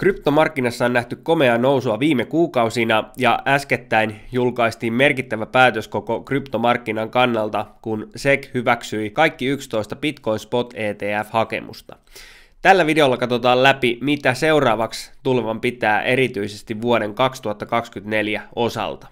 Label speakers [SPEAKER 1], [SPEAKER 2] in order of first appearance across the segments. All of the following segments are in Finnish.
[SPEAKER 1] Kryptomarkkinassa on nähty komea nousua viime kuukausina ja äskettäin julkaistiin merkittävä päätös koko kryptomarkkinan kannalta, kun SEC hyväksyi kaikki 11 Bitcoin Spot ETF-hakemusta. Tällä videolla katsotaan läpi, mitä seuraavaksi tulevan pitää erityisesti vuoden 2024 osalta.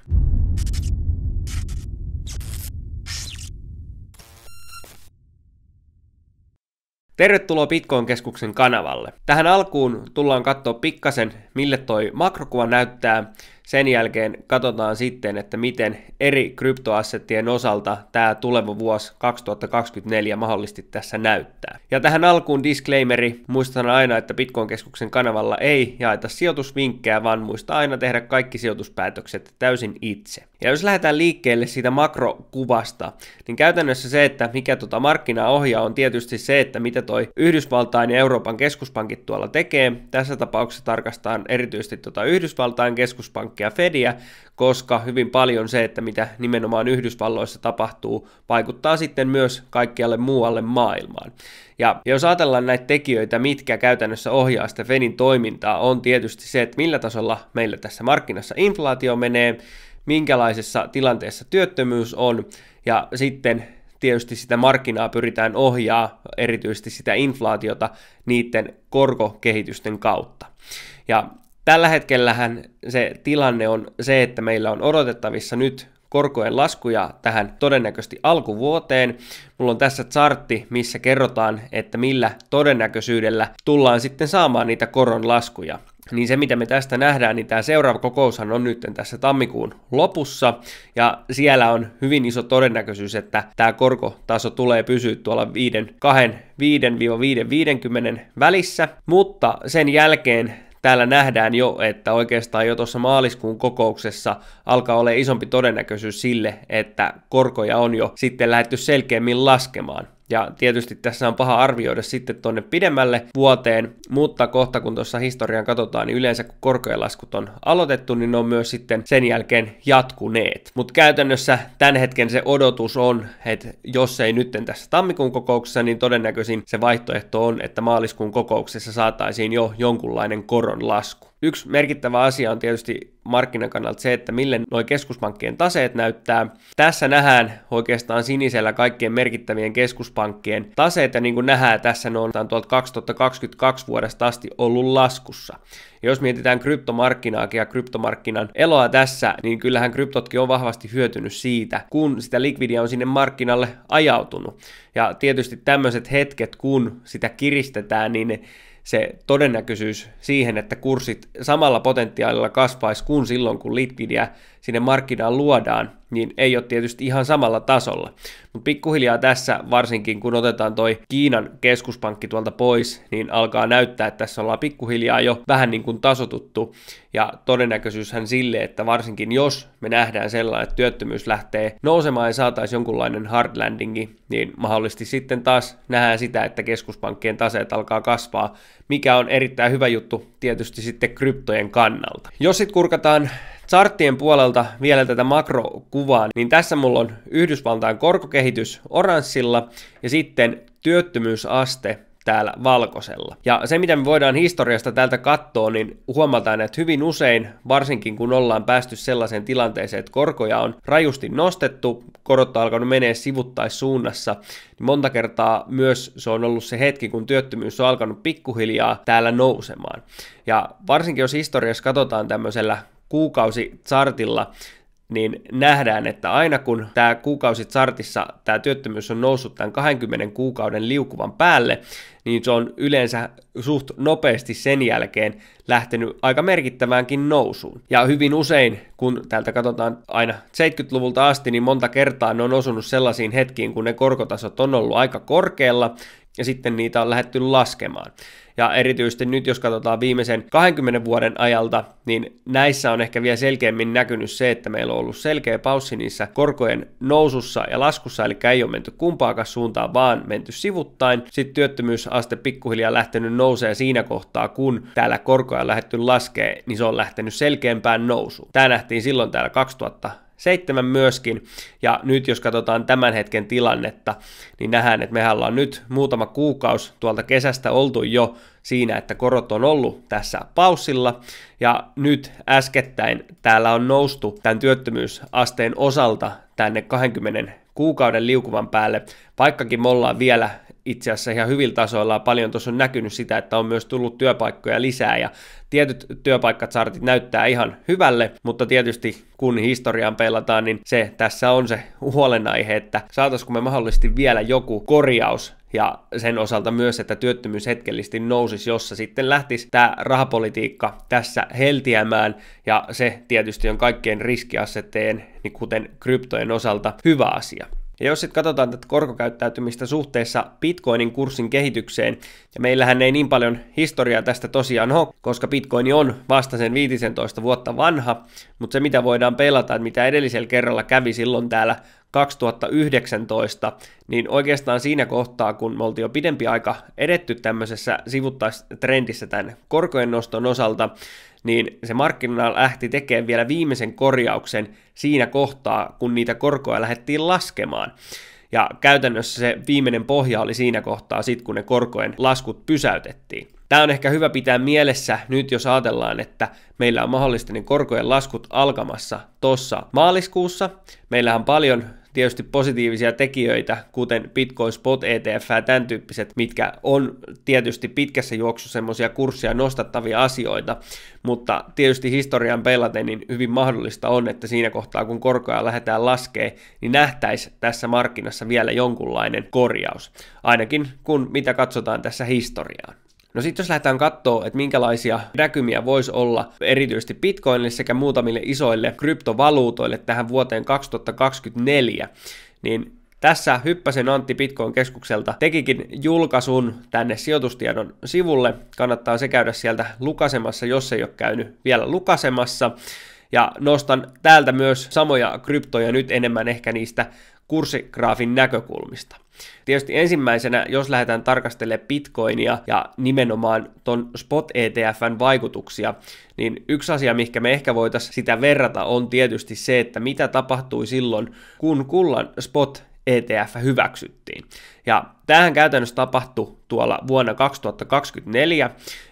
[SPEAKER 1] Tervetuloa Bitcoin-keskuksen kanavalle. Tähän alkuun tullaan katsoa pikkasen, mille toi makrokuva näyttää sen jälkeen katsotaan sitten, että miten eri kryptoassettien osalta tämä tuleva vuosi 2024 mahdollisesti tässä näyttää. Ja tähän alkuun disclaimeri, muistan aina, että Bitcoin-keskuksen kanavalla ei jaeta sijoitusvinkkejä, vaan muista aina tehdä kaikki sijoituspäätökset täysin itse. Ja jos lähdetään liikkeelle siitä makrokuvasta, niin käytännössä se, että mikä tota markkinaa ohjaa, on tietysti se, että mitä toi Yhdysvaltain ja Euroopan keskuspankit tuolla tekee. Tässä tapauksessa tarkastaan erityisesti tota Yhdysvaltain keskuspankki kaikkea Fediä, koska hyvin paljon se, että mitä nimenomaan Yhdysvalloissa tapahtuu, vaikuttaa sitten myös kaikkialle muualle maailmaan. Ja jos ajatellaan näitä tekijöitä, mitkä käytännössä ohjaa sitä Fedin toimintaa, on tietysti se, että millä tasolla meillä tässä markkinassa inflaatio menee, minkälaisessa tilanteessa työttömyys on, ja sitten tietysti sitä markkinaa pyritään ohjaa, erityisesti sitä inflaatiota, niiden korkokehitysten kautta. Ja Tällä hetkellähän se tilanne on se, että meillä on odotettavissa nyt korkojen laskuja tähän todennäköisesti alkuvuoteen. Mulla on tässä chartti, missä kerrotaan, että millä todennäköisyydellä tullaan sitten saamaan niitä koron laskuja. Niin se, mitä me tästä nähdään, niin tämä seuraava kokoushan on nyt tässä tammikuun lopussa, ja siellä on hyvin iso todennäköisyys, että tämä korkotaso tulee pysyä tuolla 5, 5-5,50 välissä, mutta sen jälkeen täällä nähdään jo, että oikeastaan jo tuossa maaliskuun kokouksessa alkaa olla isompi todennäköisyys sille, että korkoja on jo sitten lähdetty selkeämmin laskemaan. Ja tietysti tässä on paha arvioida sitten tuonne pidemmälle vuoteen, mutta kohta kun tuossa historian katsotaan, niin yleensä kun korkojen laskut on aloitettu, niin ne on myös sitten sen jälkeen jatkuneet. Mutta käytännössä tämän hetken se odotus on, että jos ei nyt tässä tammikuun kokouksessa, niin todennäköisin se vaihtoehto on, että maaliskuun kokouksessa saataisiin jo jonkunlainen koron lasku. Yksi merkittävä asia on tietysti markkinan kannalta se, että millen nuo keskuspankkien taseet näyttää. Tässä nähdään oikeastaan sinisellä kaikkien merkittävien keskuspankkien taseet, ja niin kuin nähdään tässä, ne on tuolta 2022 vuodesta asti ollut laskussa. Ja jos mietitään kryptomarkkinaakin ja kryptomarkkinan eloa tässä, niin kyllähän kryptotkin on vahvasti hyötynyt siitä, kun sitä likvidia on sinne markkinalle ajautunut. Ja tietysti tämmöiset hetket, kun sitä kiristetään, niin ne se todennäköisyys siihen, että kurssit samalla potentiaalilla kasvaisi kuin silloin, kun Litgidia sinne markkinaan luodaan, niin ei ole tietysti ihan samalla tasolla. Mutta pikkuhiljaa tässä, varsinkin kun otetaan toi Kiinan keskuspankki tuolta pois, niin alkaa näyttää, että tässä ollaan pikkuhiljaa jo vähän niin kuin tasotuttu. Ja todennäköisyyshän sille, että varsinkin jos me nähdään sellainen, että työttömyys lähtee nousemaan ja saataisiin jonkunlainen hard landingi, niin mahdollisesti sitten taas nähdään sitä, että keskuspankkien taseet alkaa kasvaa, mikä on erittäin hyvä juttu tietysti sitten kryptojen kannalta. Jos sitten kurkataan Chartien puolelta vielä tätä makrokuvaa, niin tässä mulla on Yhdysvaltain korkokehitys oranssilla ja sitten työttömyysaste täällä valkoisella. Ja se, mitä me voidaan historiasta tältä katsoa, niin huomataan, että hyvin usein, varsinkin kun ollaan päästy sellaiseen tilanteeseen, että korkoja on rajusti nostettu, korot on alkanut menee sivuttaissuunnassa, niin monta kertaa myös se on ollut se hetki, kun työttömyys on alkanut pikkuhiljaa täällä nousemaan. Ja varsinkin jos historiassa katsotaan tämmöisellä kuukausi chartilla, niin nähdään, että aina kun tämä kuukausi chartissa tämä työttömyys on noussut tämän 20 kuukauden liukuvan päälle, niin se on yleensä suht nopeasti sen jälkeen lähtenyt aika merkittäväänkin nousuun. Ja hyvin usein, kun täältä katsotaan aina 70-luvulta asti, niin monta kertaa ne on osunut sellaisiin hetkiin, kun ne korkotasot on ollut aika korkealla, ja sitten niitä on lähetty laskemaan ja erityisesti nyt jos katsotaan viimeisen 20 vuoden ajalta, niin näissä on ehkä vielä selkeämmin näkynyt se, että meillä on ollut selkeä paussi niissä korkojen nousussa ja laskussa, eli ei ole menty kumpaakaan suuntaan, vaan menty sivuttain. Sitten työttömyysaste pikkuhiljaa lähtenyt nousee siinä kohtaa, kun täällä korkoja on lähdetty laskee, niin se on lähtenyt selkeämpään nousuun. Tämä nähtiin silloin täällä 2000 seitsemän myöskin. Ja nyt jos katsotaan tämän hetken tilannetta, niin nähdään, että mehän ollaan nyt muutama kuukausi tuolta kesästä oltu jo siinä, että korot on ollut tässä paussilla. Ja nyt äskettäin täällä on noustu tämän työttömyysasteen osalta tänne 20 kuukauden liukuvan päälle, vaikkakin me ollaan vielä itse asiassa ihan hyvillä tasoilla. Paljon tuossa on näkynyt sitä, että on myös tullut työpaikkoja lisää ja tietyt työpaikkatsartit näyttää ihan hyvälle, mutta tietysti kun historiaan peilataan, niin se tässä on se huolenaihe, että saataisiko me mahdollisesti vielä joku korjaus ja sen osalta myös, että työttömyys hetkellisesti nousisi, jossa sitten lähtisi tämä rahapolitiikka tässä heltiämään, ja se tietysti on kaikkien riskiasetteen, niin kuten kryptojen osalta, hyvä asia. Ja jos sitten katsotaan tätä korkokäyttäytymistä suhteessa Bitcoinin kurssin kehitykseen, ja meillähän ei niin paljon historiaa tästä tosiaan ole, koska Bitcoin on vasta sen 15 vuotta vanha, mutta se mitä voidaan pelata, että mitä edellisellä kerralla kävi silloin täällä 2019, niin oikeastaan siinä kohtaa, kun me oltiin jo pidempi aika edetty tämmöisessä sivuttaistrendissä tämän korkojen noston osalta, niin se markkina lähti tekemään vielä viimeisen korjauksen siinä kohtaa, kun niitä korkoja lähdettiin laskemaan. Ja käytännössä se viimeinen pohja oli siinä kohtaa, sit kun ne korkojen laskut pysäytettiin. Tämä on ehkä hyvä pitää mielessä nyt, jos ajatellaan, että meillä on mahdollisesti ne korkojen laskut alkamassa tuossa maaliskuussa. Meillähän on paljon tietysti positiivisia tekijöitä, kuten Bitcoin Spot ETF ja tämän tyyppiset, mitkä on tietysti pitkässä juoksussa semmoisia kurssia nostattavia asioita, mutta tietysti historian peilaten niin hyvin mahdollista on, että siinä kohtaa kun korkoja lähdetään laskee, niin nähtäisi tässä markkinassa vielä jonkunlainen korjaus, ainakin kun mitä katsotaan tässä historiaan. No sitten jos lähdetään katsoa, että minkälaisia näkymiä voisi olla erityisesti Bitcoinille sekä muutamille isoille kryptovaluutoille tähän vuoteen 2024, niin tässä Hyppäsen Antti Bitcoin-keskukselta tekikin julkaisun tänne sijoitustiedon sivulle. Kannattaa se käydä sieltä lukasemassa, jos ei ole käynyt vielä lukasemassa. Ja nostan täältä myös samoja kryptoja nyt enemmän ehkä niistä kurssigraafin näkökulmista. Tietysti ensimmäisenä, jos lähdetään tarkastelemaan bitcoinia ja nimenomaan ton spot ETFn vaikutuksia, niin yksi asia, mikä me ehkä voitaisiin sitä verrata, on tietysti se, että mitä tapahtui silloin, kun kullan spot ETF hyväksyttiin. Ja tämähän käytännössä tapahtui tuolla vuonna 2024,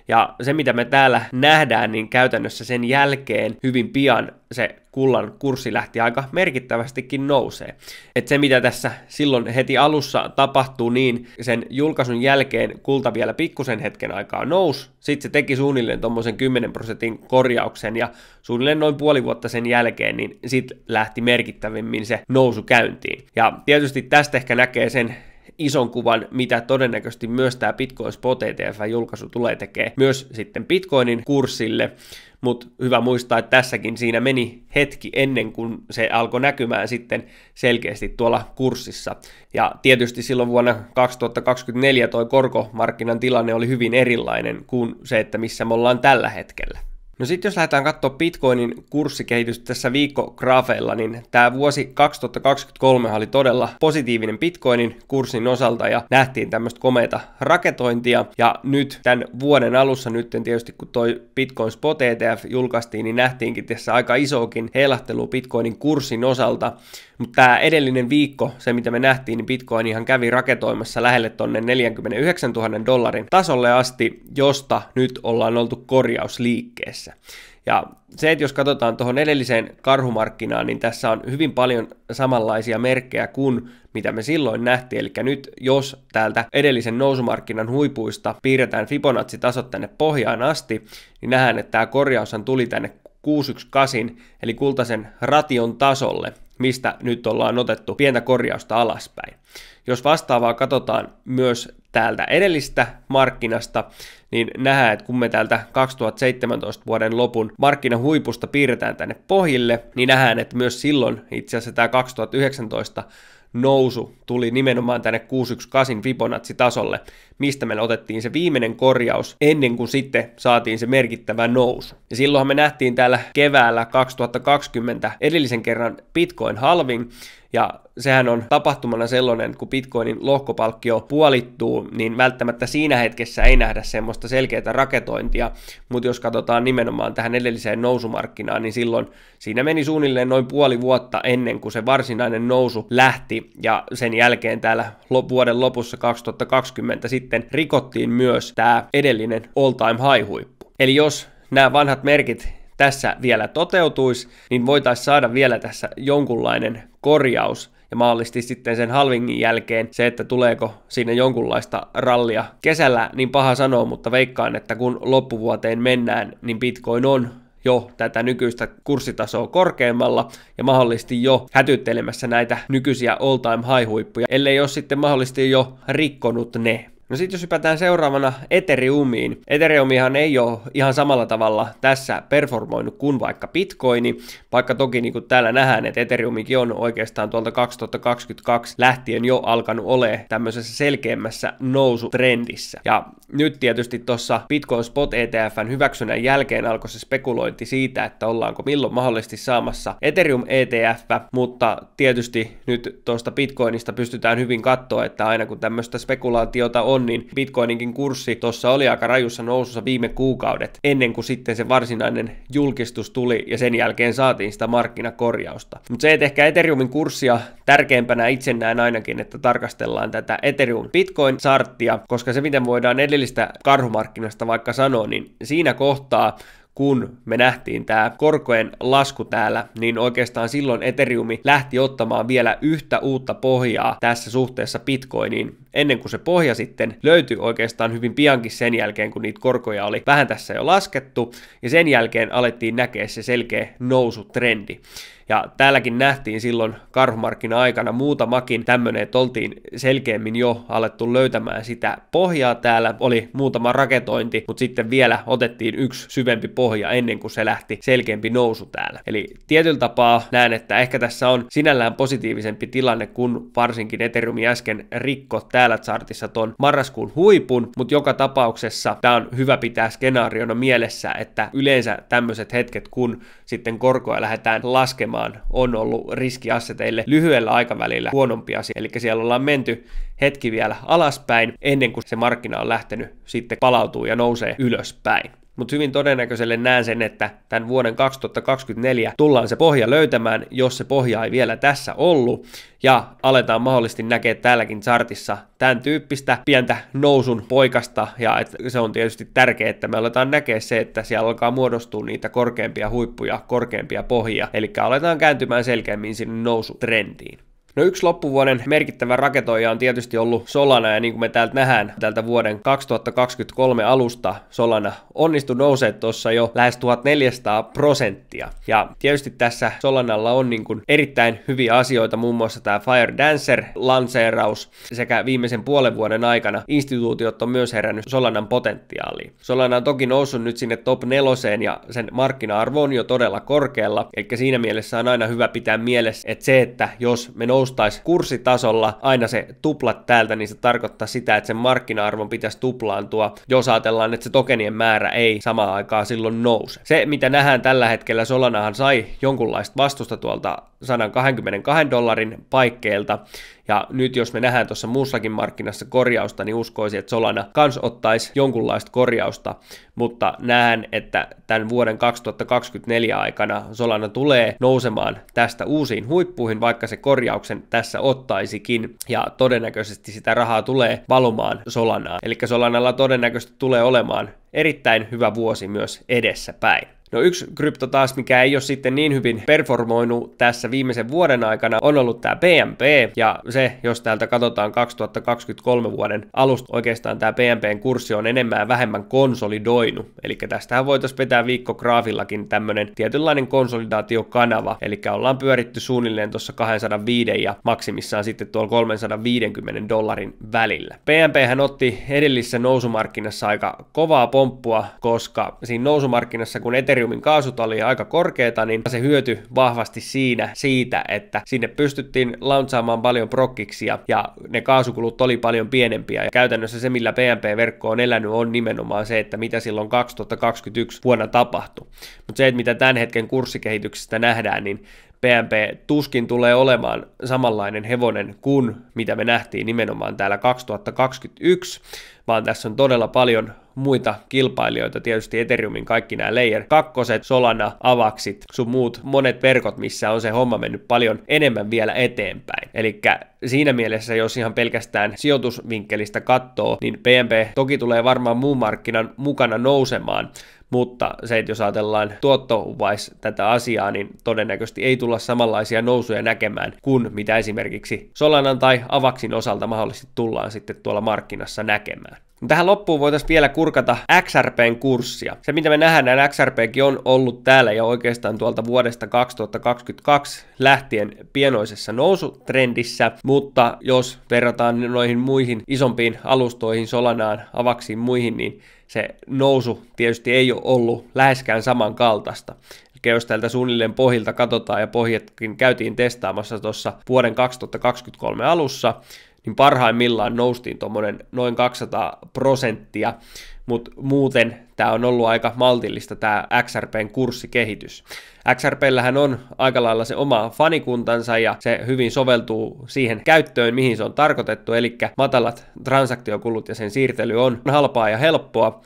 [SPEAKER 1] ja se mitä me täällä nähdään, niin käytännössä sen jälkeen hyvin pian se kullan kurssi lähti aika merkittävästikin nousee. Et se mitä tässä silloin heti alussa tapahtuu, niin sen julkaisun jälkeen kulta vielä pikkusen hetken aikaa nousi, sitten se teki suunnilleen tuommoisen 10 prosentin korjauksen ja suunnilleen noin puoli vuotta sen jälkeen, niin sitten lähti merkittävimmin se nousu käyntiin. Ja tietysti tästä ehkä näkee sen ison kuvan, mitä todennäköisesti myös tämä Bitcoin Spot ETF-julkaisu tulee tekemään myös sitten Bitcoinin kurssille, mutta hyvä muistaa, että tässäkin siinä meni hetki ennen kuin se alkoi näkymään sitten selkeästi tuolla kurssissa. Ja tietysti silloin vuonna 2024 toi korkomarkkinan tilanne oli hyvin erilainen kuin se, että missä me ollaan tällä hetkellä. No sitten jos lähdetään katsoa Bitcoinin kurssikehitystä tässä viikkograafeilla, niin tämä vuosi 2023 oli todella positiivinen Bitcoinin kurssin osalta ja nähtiin tämmöistä komeita raketointia. Ja nyt tämän vuoden alussa, nyt tietysti kun toi Bitcoin Spot ETF julkaistiin, niin nähtiinkin tässä aika isokin heilahtelu Bitcoinin kurssin osalta. Mutta tämä edellinen viikko, se mitä me nähtiin, niin Bitcoin ihan kävi raketoimassa lähelle tonne 49 000 dollarin tasolle asti, josta nyt ollaan oltu korjausliikkeessä. Ja se, että jos katsotaan tuohon edelliseen karhumarkkinaan, niin tässä on hyvin paljon samanlaisia merkkejä kuin mitä me silloin nähtiin. Eli nyt jos täältä edellisen nousumarkkinan huipuista piirretään Fibonacci-tasot tänne pohjaan asti, niin nähdään, että tämä korjaushan tuli tänne 618, eli kultaisen ration tasolle mistä nyt ollaan otettu pientä korjausta alaspäin. Jos vastaavaa katsotaan myös täältä edellistä markkinasta, niin nähdään, että kun me täältä 2017 vuoden lopun markkinahuipusta piirretään tänne pohjille, niin nähdään, että myös silloin itse asiassa tämä 2019 nousu tuli nimenomaan tänne 618 Fibonacci-tasolle, mistä me otettiin se viimeinen korjaus ennen kuin sitten saatiin se merkittävä nousu. Ja silloinhan me nähtiin täällä keväällä 2020 edellisen kerran Bitcoin halving, ja sehän on tapahtumana sellainen, kun Bitcoinin lohkopalkkio puolittuu, niin välttämättä siinä hetkessä ei nähdä semmoista selkeää raketointia, mutta jos katsotaan nimenomaan tähän edelliseen nousumarkkinaan, niin silloin siinä meni suunnilleen noin puoli vuotta ennen kuin se varsinainen nousu lähti ja sen jälkeen täällä vuoden lopussa 2020 sitten rikottiin myös tämä edellinen all-time high-huippu. Eli jos nämä vanhat merkit tässä vielä toteutuisi, niin voitaisiin saada vielä tässä jonkunlainen korjaus ja maallisesti sitten sen halvingin jälkeen se, että tuleeko siinä jonkunlaista rallia kesällä, niin paha sanoa, mutta veikkaan, että kun loppuvuoteen mennään, niin Bitcoin on jo tätä nykyistä kurssitasoa korkeammalla ja mahdollisesti jo hätyttelemässä näitä nykyisiä all-time high-huippuja, ellei ole sitten mahdollisesti jo rikkonut ne. No sitten jos hypätään seuraavana Ethereumiin. Ethereumihan ei ole ihan samalla tavalla tässä performoinut kuin vaikka Bitcoini, vaikka toki niin kuin täällä nähdään, että Ethereumikin on oikeastaan tuolta 2022 lähtien jo alkanut ole tämmöisessä selkeämmässä nousutrendissä. Ja nyt tietysti tuossa Bitcoin Spot ETFn hyväksynnän jälkeen alkoi se spekulointi siitä, että ollaanko milloin mahdollisesti saamassa Ethereum ETF, mutta tietysti nyt tuosta Bitcoinista pystytään hyvin katsoa, että aina kun tämmöistä spekulaatiota on, on, niin Bitcoininkin kurssi tuossa oli aika rajussa nousussa viime kuukaudet, ennen kuin sitten se varsinainen julkistus tuli ja sen jälkeen saatiin sitä markkinakorjausta. Mutta se, että ehkä Ethereumin kurssia tärkeimpänä itse näen ainakin, että tarkastellaan tätä Ethereum Bitcoin-sarttia, koska se miten voidaan edellistä karhumarkkinasta vaikka sanoa, niin siinä kohtaa, kun me nähtiin tämä korkojen lasku täällä, niin oikeastaan silloin Ethereum lähti ottamaan vielä yhtä uutta pohjaa tässä suhteessa Bitcoiniin, ennen kuin se pohja sitten löytyi oikeastaan hyvin piankin sen jälkeen, kun niitä korkoja oli vähän tässä jo laskettu, ja sen jälkeen alettiin näkeä se selkeä nousutrendi. Ja täälläkin nähtiin silloin karhumarkkina-aikana muutamakin tämmöinen, että oltiin selkeämmin jo alettu löytämään sitä pohjaa täällä. Oli muutama raketointi, mutta sitten vielä otettiin yksi syvempi pohja ennen kuin se lähti selkeämpi nousu täällä. Eli tietyllä tapaa näen, että ehkä tässä on sinällään positiivisempi tilanne, kun varsinkin Ethereum äsken rikko täällä chartissa ton marraskuun huipun, mutta joka tapauksessa tämä on hyvä pitää skenaariona mielessä, että yleensä tämmöiset hetket, kun sitten korkoja lähdetään laskemaan, nimenomaan on ollut riskiasseteille lyhyellä aikavälillä huonompi asia. Eli siellä ollaan menty hetki vielä alaspäin ennen kuin se markkina on lähtenyt sitten palautuu ja nousee ylöspäin mutta hyvin todennäköiselle näen sen, että tämän vuoden 2024 tullaan se pohja löytämään, jos se pohja ei vielä tässä ollut, ja aletaan mahdollisesti näkeä täälläkin chartissa tämän tyyppistä pientä nousun poikasta, ja et se on tietysti tärkeää, että me aletaan näkeä se, että siellä alkaa muodostua niitä korkeampia huippuja, korkeampia pohjia, eli aletaan kääntymään selkeämmin sinne nousutrendiin. No yksi loppuvuoden merkittävä raketoija on tietysti ollut Solana ja niin kuin me täältä nähdään tältä vuoden 2023 alusta Solana onnistui nousee tuossa jo lähes 1400 prosenttia. Ja tietysti tässä Solanalla on niin kuin erittäin hyviä asioita, muun muassa tämä Fire Dancer lanseeraus sekä viimeisen puolen vuoden aikana instituutiot on myös herännyt Solanan potentiaaliin. Solana on toki noussut nyt sinne top neloseen ja sen markkina-arvo on jo todella korkealla, eli siinä mielessä on aina hyvä pitää mielessä, että se, että jos me nousemme noustaisi kurssitasolla aina se tuplat täältä, niin se tarkoittaa sitä, että sen markkina-arvon pitäisi tuplaantua, jos ajatellaan, että se tokenien määrä ei samaan aikaan silloin nouse. Se, mitä nähdään tällä hetkellä, Solanahan sai jonkunlaista vastusta tuolta 122 dollarin paikkeelta, ja nyt jos me nähdään tuossa muussakin markkinassa korjausta, niin uskoisin, että Solana kans ottaisi jonkunlaista korjausta, mutta näen, että tämän vuoden 2024 aikana Solana tulee nousemaan tästä uusiin huippuihin, vaikka se korjauksen tässä ottaisikin, ja todennäköisesti sitä rahaa tulee valumaan Solanaan. Eli Solanalla todennäköisesti tulee olemaan erittäin hyvä vuosi myös edessäpäin. No yksi krypto taas, mikä ei ole sitten niin hyvin performoinut tässä viimeisen vuoden aikana, on ollut tämä PMP, ja se, jos täältä katsotaan 2023 vuoden alusta, oikeastaan tämä PMPn kurssi on enemmän ja vähemmän konsolidoinut, eli tästähän voitaisiin vetää viikkograafillakin tämmöinen tietynlainen konsolidaatiokanava, eli ollaan pyöritty suunnilleen tuossa 205 ja maksimissaan sitten tuolla 350 dollarin välillä. PMP hän otti edellisessä nousumarkkinassa aika kovaa pomppua, koska siinä nousumarkkinassa, kun Ethereum Ethereumin kaasutalia aika korkeata, niin se hyöty vahvasti siinä siitä, että sinne pystyttiin launchaamaan paljon prokkiksia ja ne kaasukulut oli paljon pienempiä. Ja käytännössä se, millä pnp verkko on elänyt, on nimenomaan se, että mitä silloin 2021 vuonna tapahtui. Mutta se, että mitä tämän hetken kurssikehityksestä nähdään, niin PMP tuskin tulee olemaan samanlainen hevonen kuin mitä me nähtiin nimenomaan täällä 2021, vaan tässä on todella paljon muita kilpailijoita, tietysti Ethereumin kaikki nämä Layer kakkoset, Solana, Avaxit, sun muut monet verkot, missä on se homma mennyt paljon enemmän vielä eteenpäin. Eli siinä mielessä, jos ihan pelkästään sijoitusvinkkelistä katsoo, niin PMP toki tulee varmaan muun markkinan mukana nousemaan, mutta se, että jos ajatellaan tuottovais tätä asiaa, niin todennäköisesti ei tulla samanlaisia nousuja näkemään kuin mitä esimerkiksi Solanan tai Avaksin osalta mahdollisesti tullaan sitten tuolla markkinassa näkemään. No tähän loppuun voitaisiin vielä kurkata XRPn kurssia. Se mitä me nähdään, XRPkin on ollut täällä ja oikeastaan tuolta vuodesta 2022 lähtien pienoisessa nousutrendissä, mutta jos verrataan noihin muihin isompiin alustoihin, Solanaan, Avaksiin, muihin, niin se nousu tietysti ei ole ollut läheskään samankaltaista. Eli jos tältä suunnilleen pohjilta katsotaan ja pohjatkin käytiin testaamassa tuossa vuoden 2023 alussa, niin parhaimmillaan noustiin tuommoinen noin 200 prosenttia, mutta muuten tämä on ollut aika maltillista tämä XRPn kurssikehitys. XRPllähän on aika lailla se oma fanikuntansa ja se hyvin soveltuu siihen käyttöön, mihin se on tarkoitettu, eli matalat transaktiokulut ja sen siirtely on halpaa ja helppoa,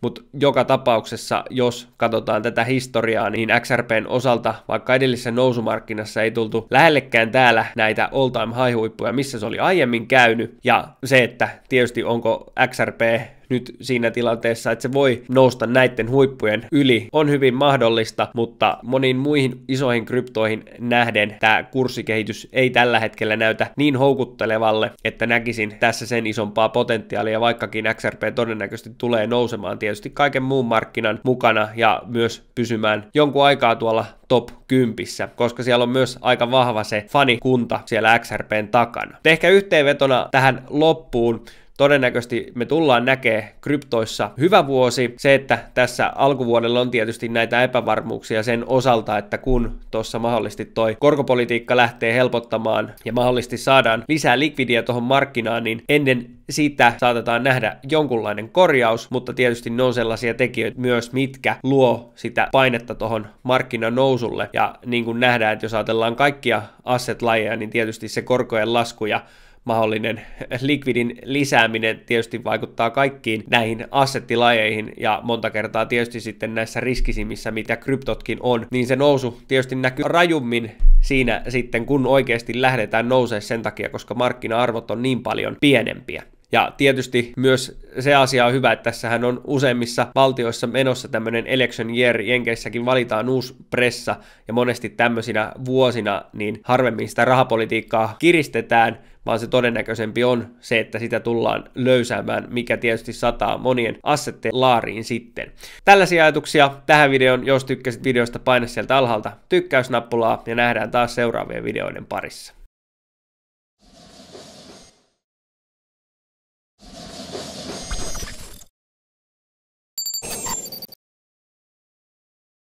[SPEAKER 1] mutta joka tapauksessa, jos katsotaan tätä historiaa, niin XRPn osalta, vaikka edellisessä nousumarkkinassa ei tultu lähellekään täällä näitä all-time high-huippuja, missä se oli aiemmin käynyt, ja se, että tietysti onko XRP nyt siinä tilanteessa, että se voi nousta näiden huippujen yli. On hyvin mahdollista, mutta moniin muihin isoihin kryptoihin nähden tämä kurssikehitys ei tällä hetkellä näytä niin houkuttelevalle, että näkisin tässä sen isompaa potentiaalia, vaikkakin XRP todennäköisesti tulee nousemaan tietysti kaiken muun markkinan mukana ja myös pysymään jonkun aikaa tuolla top 10, koska siellä on myös aika vahva se fanikunta siellä XRPn takana. Ehkä yhteenvetona tähän loppuun todennäköisesti me tullaan näkee kryptoissa hyvä vuosi. Se, että tässä alkuvuodella on tietysti näitä epävarmuuksia sen osalta, että kun tuossa mahdollisesti toi korkopolitiikka lähtee helpottamaan ja mahdollisesti saadaan lisää likvidiä tuohon markkinaan, niin ennen sitä saatetaan nähdä jonkunlainen korjaus, mutta tietysti ne on sellaisia tekijöitä myös, mitkä luo sitä painetta tuohon markkinan nousulle. Ja niin kuin nähdään, että jos ajatellaan kaikkia asset-lajeja, niin tietysti se korkojen lasku ja mahdollinen likvidin lisääminen tietysti vaikuttaa kaikkiin näihin assettilajeihin ja monta kertaa tietysti sitten näissä riskisimmissä, mitä kryptotkin on, niin se nousu tietysti näkyy rajummin siinä sitten, kun oikeasti lähdetään nousemaan sen takia, koska markkina-arvot on niin paljon pienempiä. Ja tietysti myös se asia on hyvä, että tässähän on useimmissa valtioissa menossa tämmöinen election year, Jenkeissäkin valitaan uusi pressa, ja monesti tämmöisinä vuosina niin harvemmin sitä rahapolitiikkaa kiristetään, vaan se todennäköisempi on se, että sitä tullaan löysäämään, mikä tietysti sataa monien assetteen laariin sitten. Tällaisia ajatuksia tähän videoon, jos tykkäsit videosta, paina sieltä alhaalta tykkäysnappulaa ja nähdään taas seuraavien videoiden parissa.